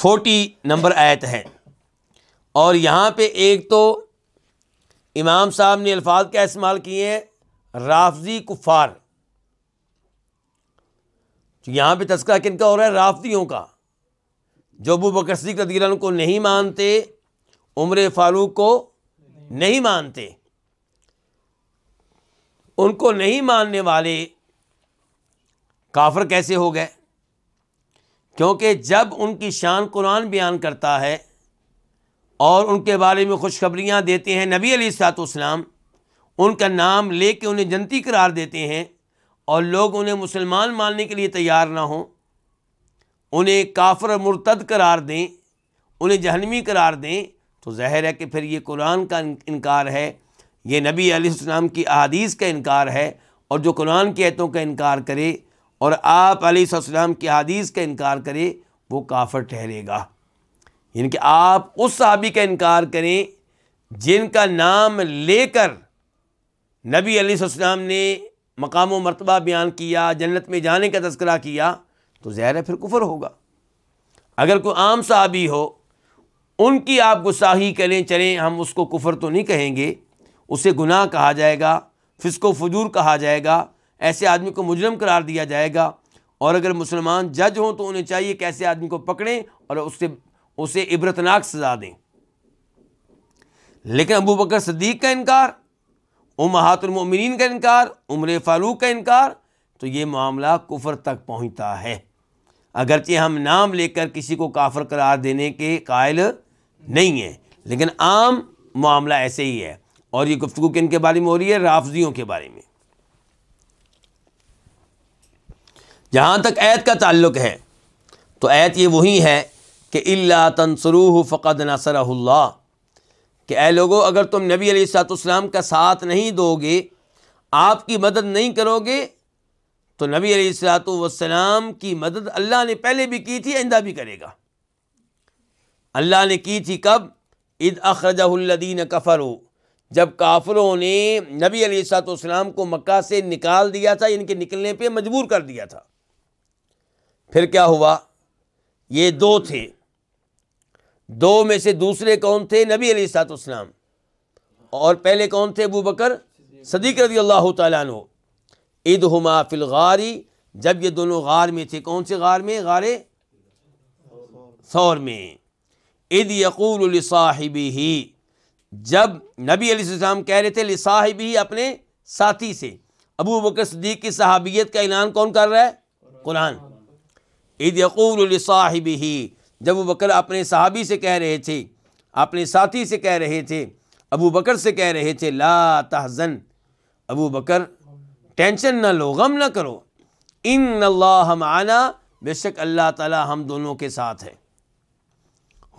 فورٹی نمبر آیت ہے اور یہاں پہ ایک تو امام صاحب نے الفاظ کیا استعمال کیے ہیں رافضی کفار یہاں پہ تذکرہ کن کا ہو رہا ہے رافضیوں کا جو ابو رضی اللہ عنہ کو نہیں مانتے عمر فاروق کو نہیں مانتے ان کو نہیں ماننے والے کافر کیسے ہو گئے کیونکہ جب ان کی شان قرآن بیان کرتا ہے اور ان کے بارے میں خوشخبریاں دیتے ہیں نبی علیہ السلاط اسلام ان کا نام لے کے انہیں جنتی قرار دیتے ہیں اور لوگ انہیں مسلمان ماننے کے لیے تیار نہ ہوں انہیں کافر مرتد قرار دیں انہیں جہنمی قرار دیں تو ظاہر ہے کہ پھر یہ قرآن کا انکار ہے یہ نبی علیہ السلام کی احادیث کا انکار ہے اور جو قرآن کی ایتوں کا انکار کرے اور آپ علیہ السلام کی احادیث کا انکار کرے وہ کافر ٹھہرے گا یعنی کہ آپ اس صحابی کا انکار کریں جن کا نام لے کر نبی علیہ السلام نے مقام و مرتبہ بیان کیا جنت میں جانے کا تذکرہ کیا تو زہر پھر کفر ہوگا اگر کوئی عام صحابی ہو ان کی آپ گساہی کریں چلیں ہم اس کو کفر تو نہیں کہیں گے اسے گناہ کہا جائے گا فسق و فجور کہا جائے گا ایسے آدمی کو مجرم قرار دیا جائے گا اور اگر مسلمان جج ہوں تو انہیں چاہیے کہ ایسے آدمی کو پکڑیں اور اس سے اسے عبرتناک سزا دیں لیکن ابو بکر صدیق کا انکار امہات المؤمنین کا انکار عمر فاروق کا انکار تو یہ معاملہ کفر تک پہنچتا ہے اگرچہ ہم نام لے کر کسی کو کافر قرار دینے کے قائل نہیں ہیں لیکن عام معاملہ ایسے ہی ہے اور یہ گفتگو کن کے بارے میں ہو رہی ہے رافضیوں کے بارے میں جہاں تک عید کا تعلق ہے تو عید یہ وہی ہے کہ اللہ تنسرو فقد نصر اللہ کہ اے لوگو اگر تم نبی علیہ السلاۃ السلام کا ساتھ نہیں دو گے آپ کی مدد نہیں کرو گے تو نبی علیہ السلاۃ والسلام کی مدد اللہ نے پہلے بھی کی تھی آئندہ بھی کرے گا اللہ نے کی تھی کب عد اخرج الدین کفر جب کافروں نے نبی علیہ السلاۃ والسلام کو مکہ سے نکال دیا تھا ان یعنی کے نکلنے پہ مجبور کر دیا تھا پھر کیا ہوا یہ دو تھے دو میں سے دوسرے کون تھے نبی علیہ سات اسلام اور پہلے کون تھے ابو بکر صدیق رضی اللہ تعالیٰ عنہ عید ہما فلغاری جب یہ دونوں غار میں تھے کون سے غار میں غار ثور میں عید یقول الصاحب ہی جب نبی علیہ السلام کہہ رہے تھے لصاحب ہی اپنے ساتھی سے ابو بکر صدیق کی صحابیت کا اعلان کون کر رہا ہے قرآن عید یقول الصاحب ہی جب وہ بکر اپنے صحابی سے کہہ رہے تھے اپنے ساتھی سے کہہ رہے تھے ابو بکر سے کہہ رہے تھے لا تحزن ابو بکر ٹینشن نہ لو غم نہ کرو ان اللہ ہم آنا بے شک اللہ تعالی ہم دونوں کے ساتھ ہے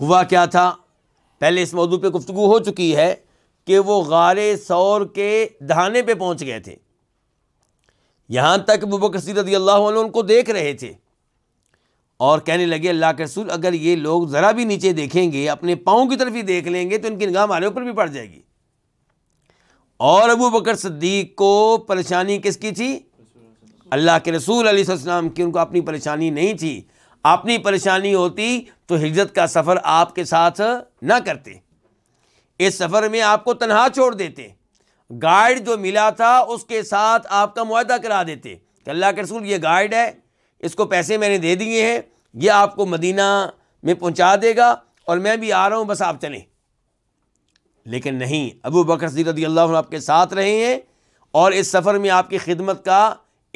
ہوا کیا تھا پہلے اس موضوع پہ گفتگو ہو چکی ہے کہ وہ غار سور کے دہانے پہ پہنچ گئے تھے یہاں تک ابو بکر رضی اللہ علیہ کو دیکھ رہے تھے اور کہنے لگے اللہ کے رسول اگر یہ لوگ ذرا بھی نیچے دیکھیں گے اپنے پاؤں کی طرف ہی دیکھ لیں گے تو ان کی نگاہ ہمارے اوپر بھی پڑ جائے گی اور ابو بکر صدیق کو پریشانی کس کی تھی اللہ کے رسول علیہ السلام کی ان کو اپنی پریشانی نہیں تھی اپنی پریشانی ہوتی تو ہجرت کا سفر آپ کے ساتھ نہ کرتے اس سفر میں آپ کو تنہا چھوڑ دیتے گائیڈ جو ملا تھا اس کے ساتھ آپ کا معاہدہ کرا دیتے کہ اللہ کے رسول یہ گائیڈ ہے اس کو پیسے میں نے دے دیے ہیں یہ آپ کو مدینہ میں پہنچا دے گا اور میں بھی آ رہا ہوں بس آپ چلیں لیکن نہیں ابو بکر رضی اللہ عنہ آپ کے ساتھ رہے ہیں اور اس سفر میں آپ کی خدمت کا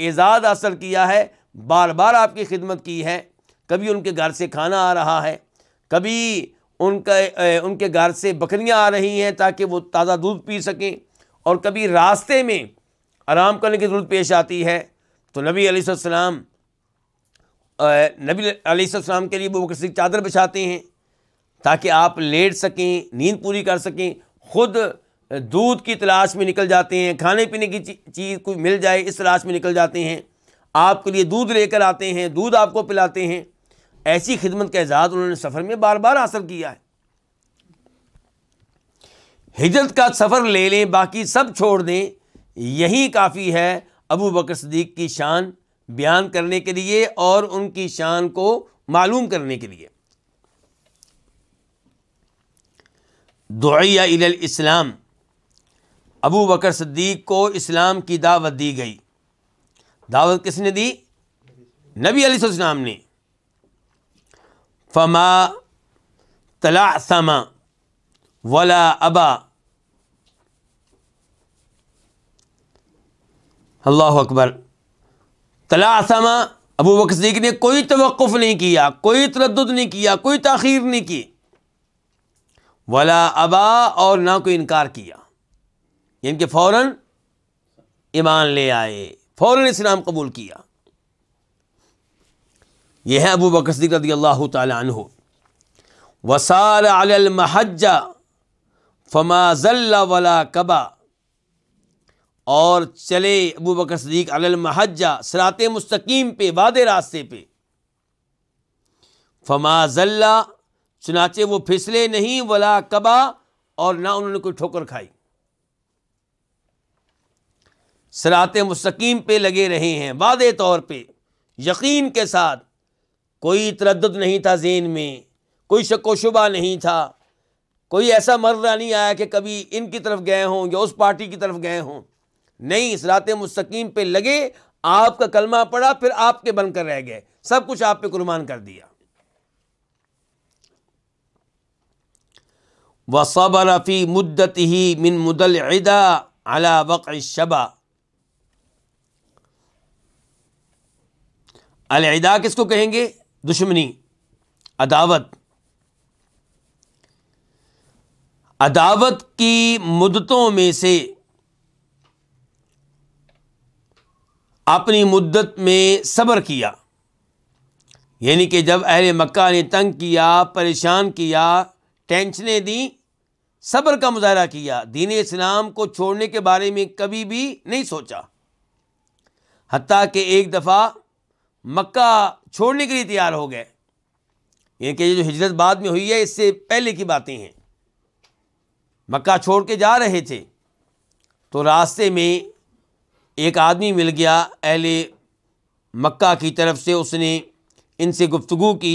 اعزاز اثر کیا ہے بار بار آپ کی خدمت کی ہے کبھی ان کے گھر سے کھانا آ رہا ہے کبھی ان کا ان کے گھر سے بکریاں آ رہی ہیں تاکہ وہ تازہ دودھ پی سکیں اور کبھی راستے میں آرام کرنے کی ضرورت پیش آتی ہے تو نبی علیہ السلام نبی علیہ السلام کے لیے ابو بکر صدیق چادر بچھاتے ہیں تاکہ آپ لیٹ سکیں نیند پوری کر سکیں خود دودھ کی تلاش میں نکل جاتے ہیں کھانے پینے کی چیز کوئی مل جائے اس تلاش میں نکل جاتے ہیں آپ کے لیے دودھ لے کر آتے ہیں دودھ آپ کو پلاتے ہیں ایسی خدمت کا اعزاز انہوں نے سفر میں بار بار حاصل کیا ہے ہجرت کا سفر لے لیں باقی سب چھوڑ دیں یہی کافی ہے ابو بکر صدیق کی شان بیان کرنے کے لیے اور ان کی شان کو معلوم کرنے کے لیے دعیہ عل الاسلام ابو بکر صدیق کو اسلام کی دعوت دی گئی دعوت کس نے دی نبی علیہ السلام نے فما سما ولا ابا اللہ اکبر تلاسما ابو بکر صدیق نے کوئی توقف نہیں کیا کوئی تردد نہیں کیا کوئی تاخیر نہیں کی ولا ابا اور نہ کوئی انکار کیا یعنی کہ فوراً ایمان لے آئے فوراً اسلام قبول کیا یہ ہے ابو بکر صدیق رضی اللہ تعالیٰ عنہ وسال علی المحجہ فما ولا کبا اور چلے ابو بکر صدیق المحجہ سرات مستقیم پہ وعد راستے پہ فما ذلہ چنانچہ وہ پھسلے نہیں ولا کبا اور نہ انہوں نے کوئی ٹھوکر کھائی سرات مستقیم پہ لگے رہے ہیں وعدے طور پہ یقین کے ساتھ کوئی تردد نہیں تھا ذہن میں کوئی شک و شبہ نہیں تھا کوئی ایسا مرہ نہیں آیا کہ کبھی ان کی طرف گئے ہوں یا اس پارٹی کی طرف گئے ہوں نہیں اس مستقیم پہ لگے آپ کا کلمہ پڑا پھر آپ کے بن کر رہ گئے سب کچھ آپ پہ قربان کر دیا وَصَبَرَ فِي فی مدت ہی من مد الدا علا وق شبا کس کو کہیں گے دشمنی عداوت عداوت کی مدتوں میں سے اپنی مدت میں صبر کیا یعنی کہ جب اہل مکہ نے تنگ کیا پریشان کیا ٹینشنیں دیں صبر کا مظاہرہ کیا دین اسلام کو چھوڑنے کے بارے میں کبھی بھی نہیں سوچا حتیٰ کہ ایک دفعہ مکہ چھوڑنے کے لیے تیار ہو گئے یعنی کہ یہ جو ہجرت بعد میں ہوئی ہے اس سے پہلے کی باتیں ہیں مکہ چھوڑ کے جا رہے تھے تو راستے میں ایک آدمی مل گیا اہل مکہ کی طرف سے اس نے ان سے گفتگو کی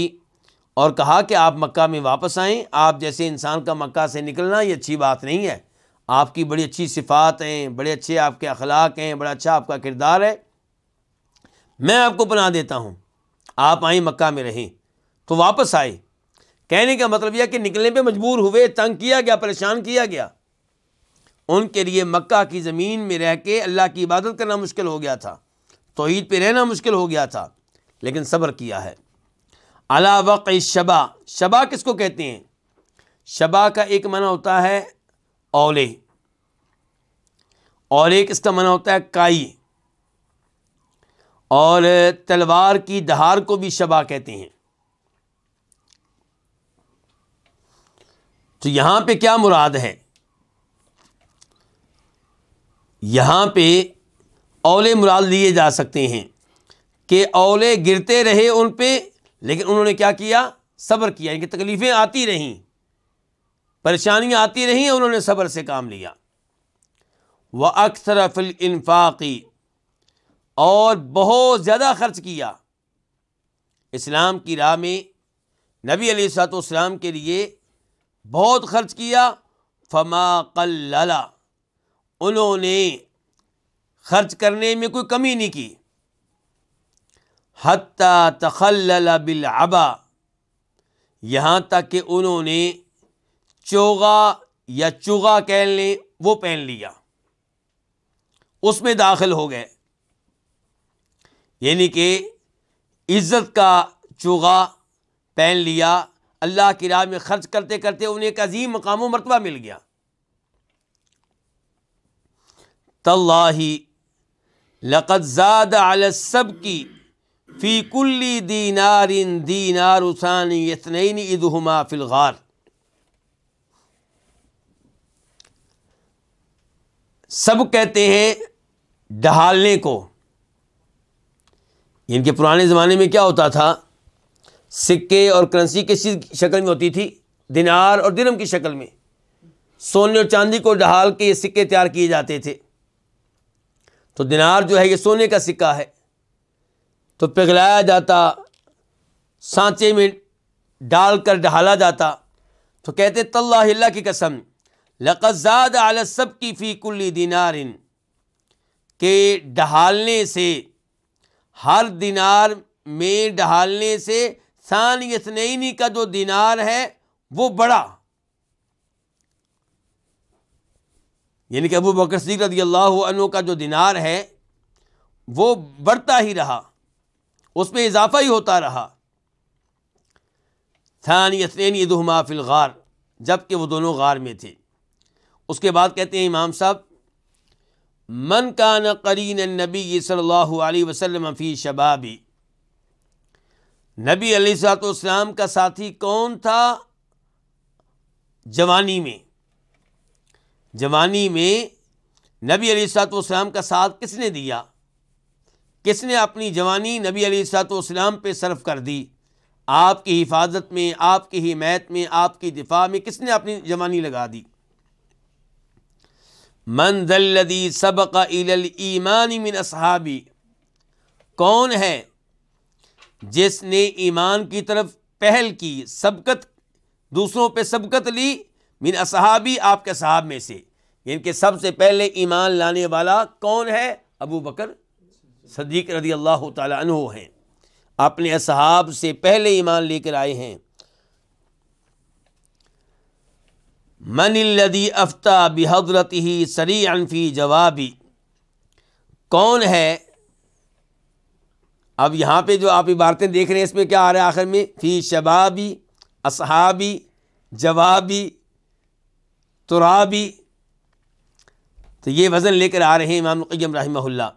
اور کہا کہ آپ مکہ میں واپس آئیں آپ جیسے انسان کا مکہ سے نکلنا یہ اچھی بات نہیں ہے آپ کی بڑی اچھی صفات ہیں بڑے اچھے آپ کے اخلاق ہیں بڑا اچھا آپ کا کردار ہے میں آپ کو بنا دیتا ہوں آپ آئیں مکہ میں رہیں تو واپس آئے کہنے کا مطلب یہ کہ نکلنے پہ مجبور ہوئے تنگ کیا گیا پریشان کیا گیا ان کے لیے مکہ کی زمین میں رہ کے اللہ کی عبادت کرنا مشکل ہو گیا تھا توحید پہ رہنا مشکل ہو گیا تھا لیکن صبر کیا ہے اللہ وقع شبا شبا کس کو کہتے ہیں شبا کا ایک معنی ہوتا ہے اولے اور ایک اس کا معنی ہوتا ہے کائی اور تلوار کی دہار کو بھی شبا کہتے ہیں تو یہاں پہ کیا مراد ہے یہاں پہ اولے مراد لیے جا سکتے ہیں کہ اولے گرتے رہے ان پہ لیکن انہوں نے کیا کیا صبر کیا ان یعنی کی تکلیفیں آتی رہیں پریشانیاں آتی رہیں انہوں نے صبر سے کام لیا وہ اکثر فل انفاقی اور بہت زیادہ خرچ کیا اسلام کی راہ میں نبی علیہ سات اسلام کے لیے بہت خرچ کیا فما کل انہوں نے خرچ کرنے میں کوئی کمی نہیں کی حتیٰ تخلل بالعبا یہاں تک کہ انہوں نے چوغا یا چوغا کہہ لیں وہ پہن لیا اس میں داخل ہو گئے یعنی کہ عزت کا چوغا پہن لیا اللہ کی راہ میں خرچ کرتے کرتے انہیں ایک عظیم مقام و مرتبہ مل گیا لقت زاد عل سب کی فی کلی دینار دینار اسانی یتنعین ادہما فلغار سب کہتے ہیں ڈھالنے کو ان یعنی کے پرانے زمانے میں کیا ہوتا تھا سکے اور کرنسی کسی شکل میں ہوتی تھی دینار اور درم کی شکل میں سونے اور چاندی کو ڈھال کے یہ سکے تیار کیے جاتے تھے تو دینار جو ہے یہ سونے کا سکہ ہے تو پگھلایا جاتا سانچے میں ڈال کر ڈھالا جاتا تو کہتے طلّہ اللہ کی قسم لقزاد عال سب کی فی کلی دینار کے ڈھالنے سے ہر دینار میں ڈھالنے سے سان یسنینی کا جو دینار ہے وہ بڑا یعنی کہ ابو بکر صدیق رضی اللہ عنہ کا جو دینار ہے وہ بڑھتا ہی رہا اس میں اضافہ ہی ہوتا رہا دہما فی غار جب کہ وہ دونوں غار میں تھے اس کے بعد کہتے ہیں امام صاحب من کا قرین نبی صلی اللہ علیہ وسلم فی شبابی نبی علیہ صلاحت والسلام کا ساتھی کون تھا جوانی میں جوانی میں نبی علیہ سات و اسلام کا ساتھ کس نے دیا کس نے اپنی جوانی نبی علیہ سات و اسلام پہ صرف کر دی آپ کی حفاظت میں آپ کی حمایت میں آپ کی دفاع میں کس نے اپنی جوانی لگا دی من دلدی سبق ایلل من اصحابی کون ہے جس نے ایمان کی طرف پہل کی سبقت دوسروں پہ سبقت لی من اصحابی آپ کے صحاب میں سے ان یعنی کے سب سے پہلے ایمان لانے والا کون ہے ابو بکر صدیق رضی اللہ تعالیٰ عنہ ہیں اپنے اصحاب سے پہلے ایمان لے کر آئے ہیں من الدی افتا حضرت ہی سری انفی جوابی کون ہے اب یہاں پہ جو آپ عبارتیں دیکھ رہے ہیں اس میں کیا آ رہا ہے آخر میں فی شبابی اصحابی جوابی تو رابی تو یہ وزن لے کر آ رہے ہیں امام القیم رحمہ اللہ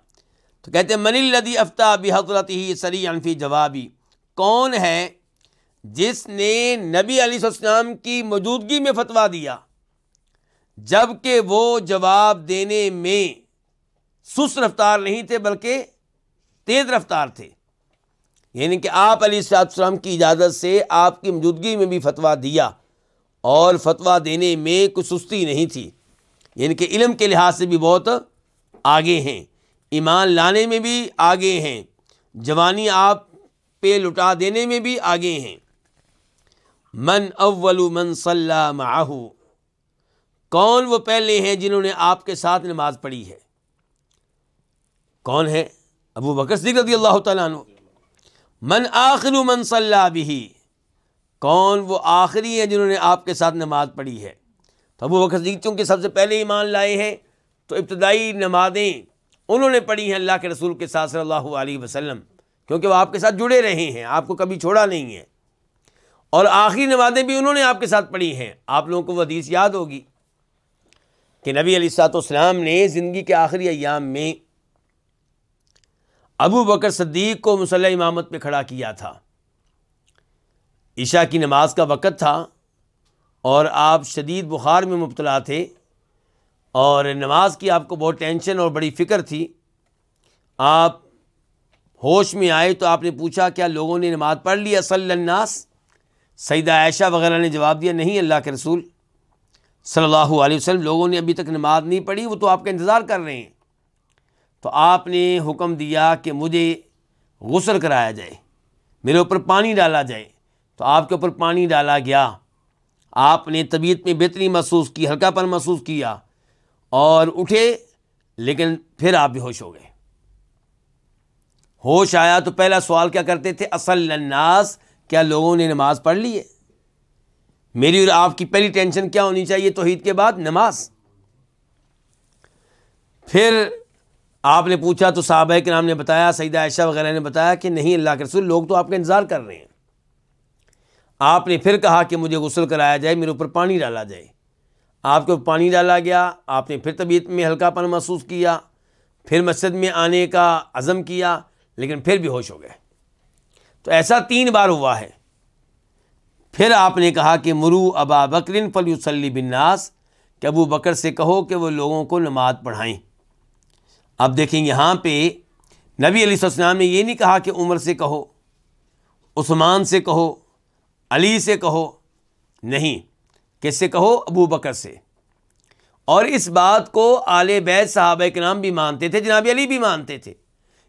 تو کہتے ہیں من الدی آفتاب بحضرت ہی سری انفی جوابی کون ہے جس نے نبی علیہ السلام کی موجودگی میں فتویٰ دیا جب کہ وہ جواب دینے میں سست رفتار نہیں تھے بلکہ تیز رفتار تھے یعنی کہ آپ علیہ السلام کی اجازت سے آپ کی موجودگی میں بھی فتویٰ دیا اور فتویٰ دینے میں کچھ سستی نہیں تھی یعنی کہ علم کے لحاظ سے بھی بہت آگے ہیں ایمان لانے میں بھی آگے ہیں جوانی آپ پہ لٹا دینے میں بھی آگے ہیں من اول من صلی معاہ کون وہ پہلے ہیں جنہوں نے آپ کے ساتھ نماز پڑھی ہے کون ہے ابو بکر صدیق رضی اللہ تعالیٰ عنہ من آخر من صلی بھی کون وہ آخری ہیں جنہوں نے آپ کے ساتھ نماز پڑھی ہے تو ابو بکر صدیق چونکہ سب سے پہلے ایمان لائے ہیں تو ابتدائی نمازیں انہوں نے پڑھی ہیں اللہ کے رسول کے ساتھ صلی اللہ علیہ وسلم کیونکہ وہ آپ کے ساتھ جڑے رہے ہیں آپ کو کبھی چھوڑا نہیں ہے اور آخری نمازیں بھی انہوں نے آپ کے ساتھ پڑھی ہیں آپ لوگوں کو وہ حدیث یاد ہوگی کہ نبی علی سات اسلام نے زندگی کے آخری ایام میں ابو بکر صدیق کو مسلح امامت پہ کھڑا کیا تھا عشاء کی نماز کا وقت تھا اور آپ شدید بخار میں مبتلا تھے اور نماز کی آپ کو بہت ٹینشن اور بڑی فکر تھی آپ ہوش میں آئے تو آپ نے پوچھا کیا لوگوں نے نماز پڑھ لی اصل الناس سیدہ عائشہ وغیرہ نے جواب دیا نہیں اللہ کے رسول صلی اللہ علیہ وسلم لوگوں نے ابھی تک نماز نہیں پڑھی وہ تو آپ کا انتظار کر رہے ہیں تو آپ نے حکم دیا کہ مجھے غسل کرایا جائے میرے اوپر پانی ڈالا جائے تو آپ کے اوپر پانی ڈالا گیا آپ نے طبیعت میں بہتری محسوس کی ہلکا پن محسوس کیا اور اٹھے لیکن پھر آپ بھی ہوش ہو گئے ہوش آیا تو پہلا سوال کیا کرتے تھے اصل الناس کیا لوگوں نے نماز پڑھ لی ہے میری اور آپ کی پہلی ٹینشن کیا ہونی چاہیے توحید کے بعد نماز پھر آپ نے پوچھا تو صحابہ کے نام نے بتایا سیدہ عائشہ وغیرہ نے بتایا کہ نہیں اللہ کے رسول لوگ تو آپ کا انتظار کر رہے ہیں آپ نے پھر کہا کہ مجھے غسل کرایا جائے میرے اوپر پانی ڈالا جائے آپ کے اوپر پانی ڈالا گیا آپ نے پھر طبیعت میں ہلکا پن محسوس کیا پھر مسجد میں آنے کا عزم کیا لیکن پھر بھی ہوش ہو گئے تو ایسا تین بار ہوا ہے پھر آپ نے کہا کہ مرو ابا بکرن فلی وسلی بناس کہ ابو بکر سے کہو کہ وہ لوگوں کو نماز پڑھائیں اب دیکھیں یہاں پہ نبی علیہ السلام نے یہ نہیں کہا کہ عمر سے کہو عثمان سے کہو علی سے کہو نہیں کس سے کہو ابو بکر سے اور اس بات کو آل بیت صحابہ کے نام بھی مانتے تھے جناب علی بھی مانتے تھے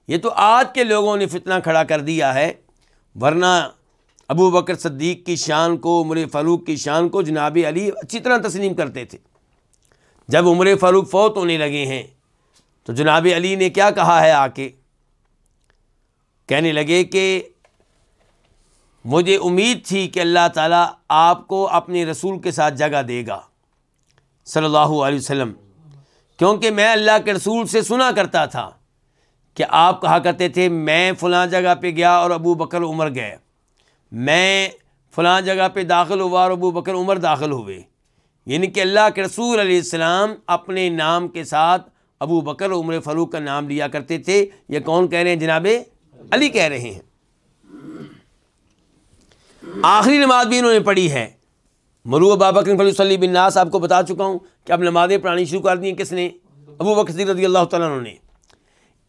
یہ تو آج کے لوگوں نے فتنہ کھڑا کر دیا ہے ورنہ ابو بکر صدیق کی شان کو عمر فاروق کی شان کو جناب علی اچھی طرح تسلیم کرتے تھے جب عمر فاروق فوت ہونے لگے ہیں تو جناب علی نے کیا کہا ہے آ کے کہنے لگے کہ مجھے امید تھی کہ اللہ تعالیٰ آپ کو اپنے رسول کے ساتھ جگہ دے گا صلی اللہ علیہ وسلم کیونکہ میں اللہ کے رسول سے سنا کرتا تھا کہ آپ کہا کرتے تھے میں فلاں جگہ پہ گیا اور ابو بکر عمر گئے میں فلاں جگہ پہ داخل ہوا اور ابو بکر عمر داخل ہوئے یعنی کہ اللہ کے رسول علیہ السلام اپنے نام کے ساتھ ابو بکر عمر فروغ کا نام لیا کرتے تھے یہ کون کہہ رہے ہیں جناب علی کہہ رہے ہیں آخری نماز بھی انہوں نے پڑھی ہے مرو بابا کرم فلی صلی ناس آپ کو بتا چکا ہوں کہ اب نمازیں پڑھانی شروع کر دی ہیں کس نے ابو بکر رضی اللہ تعالیٰ عنہ نے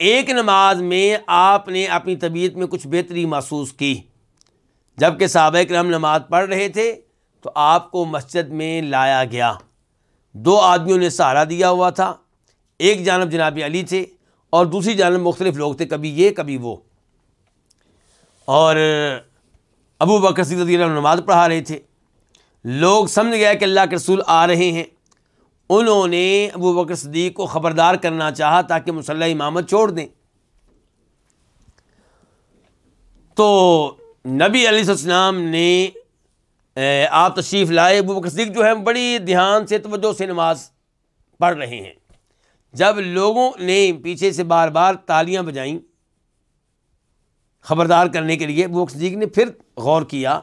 ایک نماز میں آپ نے اپنی طبیعت میں کچھ بہتری محسوس کی جب کہ صحابہ کرم نماز پڑھ رہے تھے تو آپ کو مسجد میں لایا گیا دو آدمیوں نے سہارا دیا ہوا تھا ایک جانب جناب علی تھے اور دوسری جانب مختلف لوگ تھے کبھی یہ کبھی وہ اور ابو بکر رضی اللہ نماز پڑھا رہے تھے لوگ سمجھ گئے کہ اللہ کے رسول آ رہے ہیں انہوں نے ابو بکر صدیق کو خبردار کرنا چاہا تاکہ مسلح امامت چھوڑ دیں تو نبی علیہ السلام نے آپ تشریف لائے ابو بکر صدیق جو ہے بڑی دھیان سے توجہ سے نماز پڑھ رہے ہیں جب لوگوں نے پیچھے سے بار بار تالیاں بجائیں خبردار کرنے کے لیے ابو بکر صدیق نے پھر غور کیا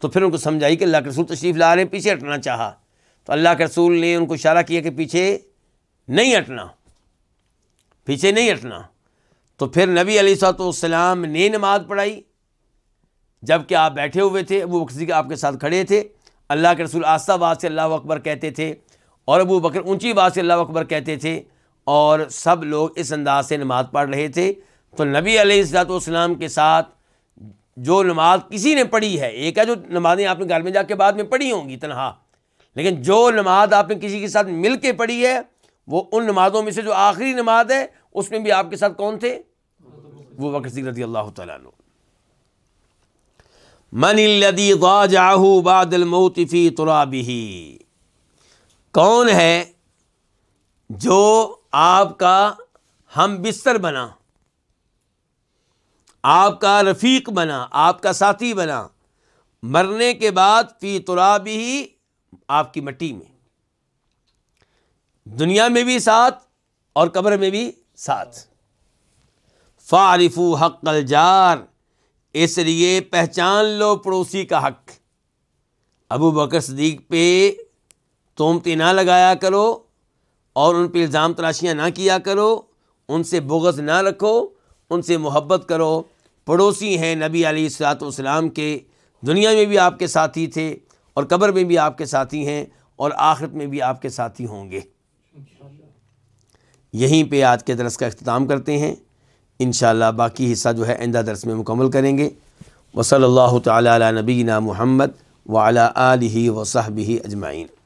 تو پھر ان کو سمجھائی کہ اللہ کے رسول تشریف لا رہے ہیں پیچھے ہٹنا چاہا تو اللہ کے رسول نے ان کو اشارہ کیا کہ پیچھے نہیں ہٹنا پیچھے نہیں ہٹنا تو پھر نبی علیہ صاحب السلام نے نماز پڑھائی جب کہ آپ بیٹھے ہوئے تھے ابو صدیق آپ کے ساتھ کھڑے تھے اللہ کے رسول آستہ آباد سے اللہ اکبر کہتے تھے اور ابو بکر اونچی بات سے اللہ اکبر کہتے تھے اور سب لوگ اس انداز سے نماز پڑھ رہے تھے تو نبی علیہ السلاۃ والسلام کے ساتھ جو نماز کسی نے پڑھی ہے ایک ہے جو نمازیں آپ نے گھر میں جا کے بعد میں پڑھی ہوں گی تنہا لیکن جو نماز آپ نے کسی کے ساتھ مل کے پڑھی ہے وہ ان نمازوں میں سے جو آخری نماز ہے اس میں بھی آپ کے ساتھ کون تھے وہ وکر رضی اللہ تعالیٰ عنہ من في ترابه کون ہے جو آپ کا ہم بستر بنا آپ کا رفیق بنا آپ کا ساتھی بنا مرنے کے بعد فی تراب بھی آپ کی مٹی میں دنیا میں بھی ساتھ اور قبر میں بھی ساتھ فارف حق الجار اس لیے پہچان لو پڑوسی کا حق ابو بکر صدیق پہ تومتی نہ لگایا کرو اور ان پہ الزام تراشیاں نہ کیا کرو ان سے بغض نہ رکھو ان سے محبت کرو پڑوسی ہیں نبی علیہ الصلاۃ والسلام اسلام کے دنیا میں بھی آپ کے ساتھی تھے اور قبر میں بھی آپ کے ساتھی ہیں اور آخرت میں بھی آپ کے ساتھی ہوں گے یہیں پہ آج کے درس کا اختتام کرتے ہیں انشاءاللہ باقی حصہ جو ہے آئندہ درس میں مکمل کریں گے وصلی اللہ تعالیٰ علی نبینا محمد وعلی علی و صاحب اجمعین